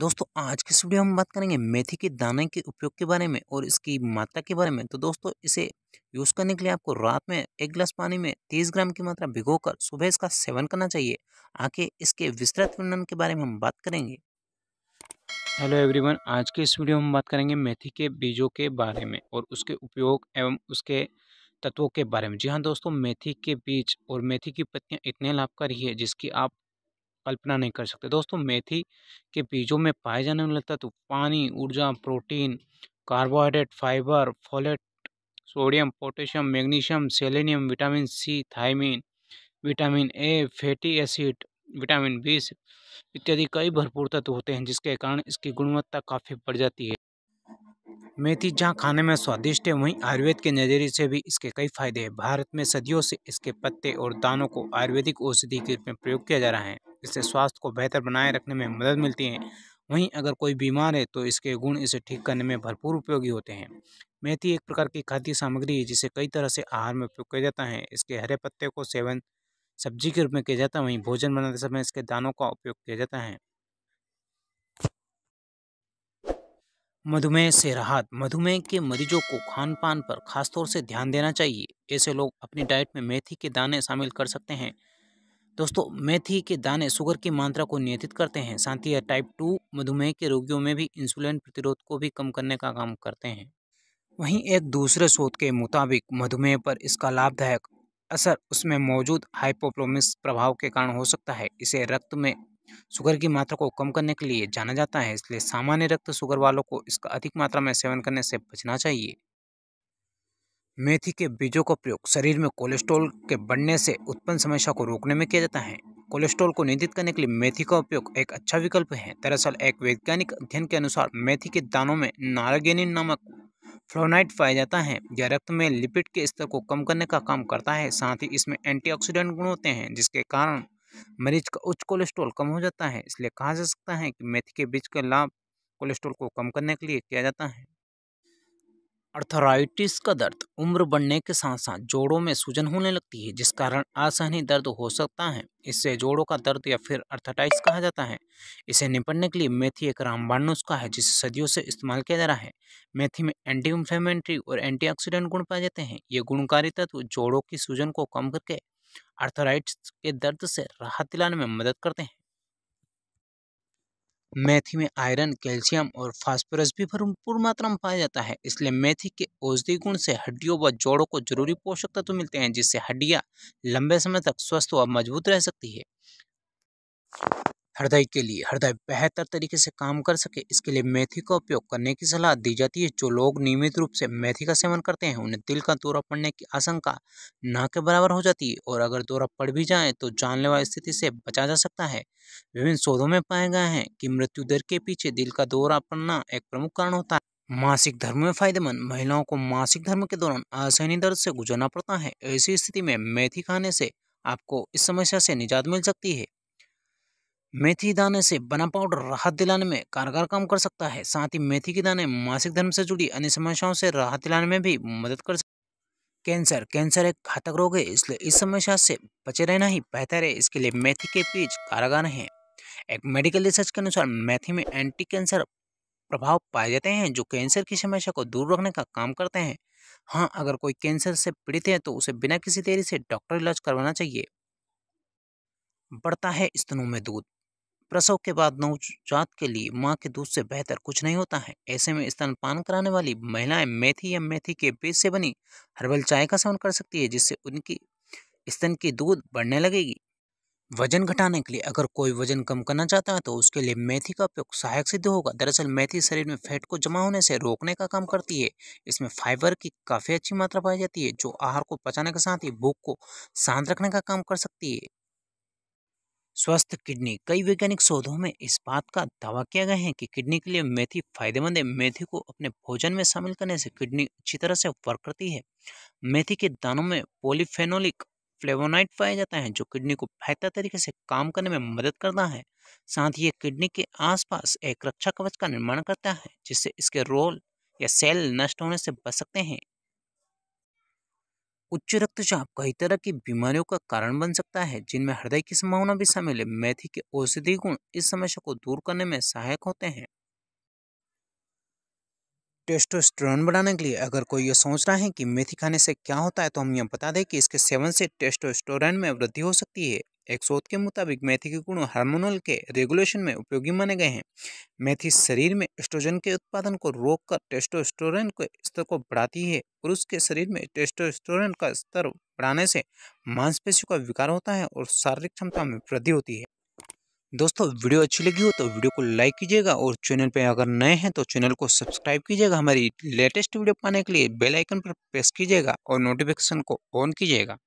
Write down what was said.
दोस्तों आज के वीडियो में हम बात करेंगे मेथी के दाने के उपयोग के बारे में और इसकी मात्रा के बारे में तो दोस्तों इसे यूज़ करने के लिए आपको रात में एक गिलास पानी में 30 ग्राम की मात्रा भिगोकर सुबह इसका सेवन करना चाहिए आके इसके विस्तृत वर्णन के बारे में हम बात करेंगे हेलो एवरीवन आज के इस वीडियो में हम बात करेंगे मेथी के बीजों के बारे में और उसके उपयोग एवं उसके तत्वों के बारे में जी हाँ दोस्तों मेथी के बीज और मेथी की पत्तियाँ इतने लाभकारी है जिसकी आप कल्पना नहीं कर सकते दोस्तों मेथी के बीजों में पाए जाने वाले तत्व पानी ऊर्जा protein carbohydrate fibre folate sodium potassium magnesium selenium vitamin C thiamine vitamin A fatty acid vitamin B इत्यादि कई भरपूर तत्व होते हैं जिसके कारण इसकी गुणवत्ता काफ़ी बढ़ जाती है मेथी जहाँ खाने में स्वादिष्ट है वहीं आयुर्वेद के नज़रिए से भी इसके कई फायदे हैं भारत में सदियों से इसके पत्ते और दानों को आयुर्वेदिक औषधि के रूप में प्रयोग किया जा रहा है इससे स्वास्थ्य को बेहतर बनाए रखने में मदद मिलती है वहीं अगर कोई बीमार है तो इसके गुण इसे ठीक करने में भरपूर उपयोगी होते हैं मेथी एक प्रकार की खाद्य सामग्री है जिसे कई तरह से आहार में उपयोग किया जाता है इसके हरे पत्ते को सेवन सब्जी के रूप में किया जाता है वहीं भोजन बनाते समय इसके दानों का उपयोग किया जाता है मधुमेह से राहत मधुमेह के मरीजों को खान पान पर खासतौर से ध्यान देना चाहिए ऐसे लोग अपनी डाइट में मेथी के दाने शामिल कर सकते हैं दोस्तों मेथी के दाने शुगर की मात्रा को नियंत्रित करते हैं साथ ही टाइप टू मधुमेह के रोगियों में भी इंसुलिन प्रतिरोध को भी कम करने का काम करते हैं वहीं एक दूसरे शोध के मुताबिक मधुमेह पर इसका लाभदायक असर उसमें मौजूद हाइपोप्लोमिस प्रभाव के कारण हो सकता है इसे रक्त में शुगर की मात्रा को कम करने के लिए जाना जाता है इसलिए सामान्य रक्त शुगर वालों को इसका अधिक मात्रा में सेवन करने से बचना चाहिए मेथी के बीजों का प्रयोग शरीर में कोलेस्ट्रॉल के बढ़ने से उत्पन्न समस्या को रोकने में किया जाता है कोलेस्ट्रॉल को नियंत्रित करने के लिए मेथी का उपयोग एक अच्छा विकल्प है दरअसल एक वैज्ञानिक अध्ययन के अनुसार मेथी के दानों में नारागेनिन नामक फ्लोनाइट पाया जाता है यह रक्त में लिपिड के स्तर को कम करने का काम करता है साथ ही इसमें एंटीऑक्सीडेंट गुण होते हैं जिसके कारण मरीज का उच्च कोलेस्ट्रॉल कम हो जाता है इसलिए कहा जा सकता है कि मेथी के बीज का लाभ कोलेस्ट्रॉल को कम करने के लिए किया जाता है अर्थराइटिस का दर्द उम्र बढ़ने के साथ साथ जोड़ों में सूजन होने लगती है जिस कारण आसानी दर्द हो सकता है इससे जोड़ों का दर्द या फिर अर्थराइटिस कहा जाता है इसे निपटने के लिए मेथी एक रामबाण नुस्खा है जिसे सदियों से इस्तेमाल किया जा रहा है मेथी में एंटी इन्फ्लेमेंट्री और एंटीऑक्सीडेंट गुण पाए जाते हैं ये गुणकारी तत्व जोड़ों की सूजन को कम करके आर्थराइट्स के दर्द से राहत दिलाने में मदद करते हैं मेथी में आयरन कैल्शियम और फास्फोरस भी भरपूर मात्रा में पाया जाता है इसलिए मेथी के औषधि गुण से हड्डियों व जोड़ों को जरूरी पोषक तत्व तो मिलते हैं जिससे हड्डियां लंबे समय तक स्वस्थ व मजबूत रह सकती है हृदय के लिए हृदय बेहतर तरीके से काम कर सके इसके लिए मेथी का उपयोग करने की सलाह दी जाती है जो लोग नियमित रूप से मेथी का सेवन करते हैं उन्हें दिल का दौरा पड़ने की आशंका ना के बराबर हो जाती है और अगर दौरा पड़ भी जाए तो जानलेवा स्थिति से बचा जा सकता है विभिन्न शोधों में पाए गए हैं कि मृत्यु दर के पीछे दिल का दौरा पड़ना एक प्रमुख कारण होता है मासिक धर्म में फायदेमंद महिलाओं को मासिक धर्म के दौरान आसानी दर्द से गुजरना पड़ता है ऐसी स्थिति में मेथी खाने से आपको इस समस्या से निजात मिल सकती है मेथी दाने से बना पाउडर राहत दिलाने में कारगर काम कर सकता है साथ ही मेथी के दाने मासिक धर्म से जुड़ी अन्य समस्याओं से राहत दिलाने में भी मदद कर सकते कैंसर कैंसर एक घातक रोग है इसलिए इस समस्या से बचे रहना ही बेहतर है इसके लिए मेथी के बीज कारगर हैं एक मेडिकल रिसर्च के अनुसार मेथी में एंटी कैंसर प्रभाव पाए जाते हैं जो कैंसर की समस्या को दूर रखने का काम करते हैं हाँ अगर कोई कैंसर से पीड़ित है तो उसे बिना किसी देरी से डॉक्टर इलाज करवाना चाहिए बढ़ता है स्तनों में दूध प्रसव के बाद नवजात के लिए माँ के दूध से बेहतर कुछ नहीं होता है ऐसे में स्तनपान कराने वाली महिलाएं मेथी या मेथी के बीज से बनी हर्बल चाय का सेवन कर सकती है जिससे उनकी स्तन की दूध बढ़ने लगेगी वजन घटाने के लिए अगर कोई वजन कम करना चाहता है तो उसके लिए मेथी का उपयोग सहायक सिद्ध होगा दरअसल मेथी शरीर में फैट को जमा होने से रोकने का काम करती है इसमें फाइबर की काफ़ी अच्छी मात्रा पाई जाती है जो आहार को पचाने के साथ ही भूख को शांत रखने का काम कर सकती है स्वस्थ किडनी कई वैज्ञानिक शोधों में इस बात का दावा किया गया है कि किडनी के लिए मेथी फायदेमंद है मेथी को अपने भोजन में शामिल करने से किडनी अच्छी तरह से वर्क करती है मेथी के दानों में पोलीफेनोलिक फ्लेवोनाइट पाया जाता है जो किडनी को बेहतर तरीके से काम करने में मदद करता है साथ ही ये किडनी के आसपास एक रक्षा कवच का निर्माण करता है जिससे इसके रोल या सेल नष्ट होने से बच सकते हैं उच्च रक्तचाप कई तरह की बीमारियों का कारण बन सकता है जिनमें हृदय की संभावना भी शामिल है मेथी के औषधि गुण इस समस्या को दूर करने में सहायक होते हैं टेस्टोस्टेरोन बढ़ाने के लिए अगर कोई ये सोच रहा है कि मेथी खाने से क्या होता है तो हम यह बता दें कि इसके सेवन से टेस्टोस्टेरोन में वृद्धि हो सकती है एक शोध के मुताबिक मेथी के गुण हार्मोनल के रेगुलेशन में उपयोगी माने गए हैं मेथी शरीर में एस्ट्रोजन के उत्पादन को रोककर टेस्टोस्टेरोन के स्तर को बढ़ाती है पुरुष के शरीर में टेस्टोस्टेरोन का स्तर बढ़ाने से मांसपेशियों का विकार होता है और शारीरिक क्षमता में वृद्धि होती है दोस्तों वीडियो अच्छी लगी हो तो वीडियो को लाइक कीजिएगा और चैनल पर अगर नए हैं तो चैनल को सब्सक्राइब कीजिएगा हमारी लेटेस्ट वीडियो पाने के लिए बेल आइकन पर प्रेस कीजिएगा और नोटिफिकेशन को ऑन कीजिएगा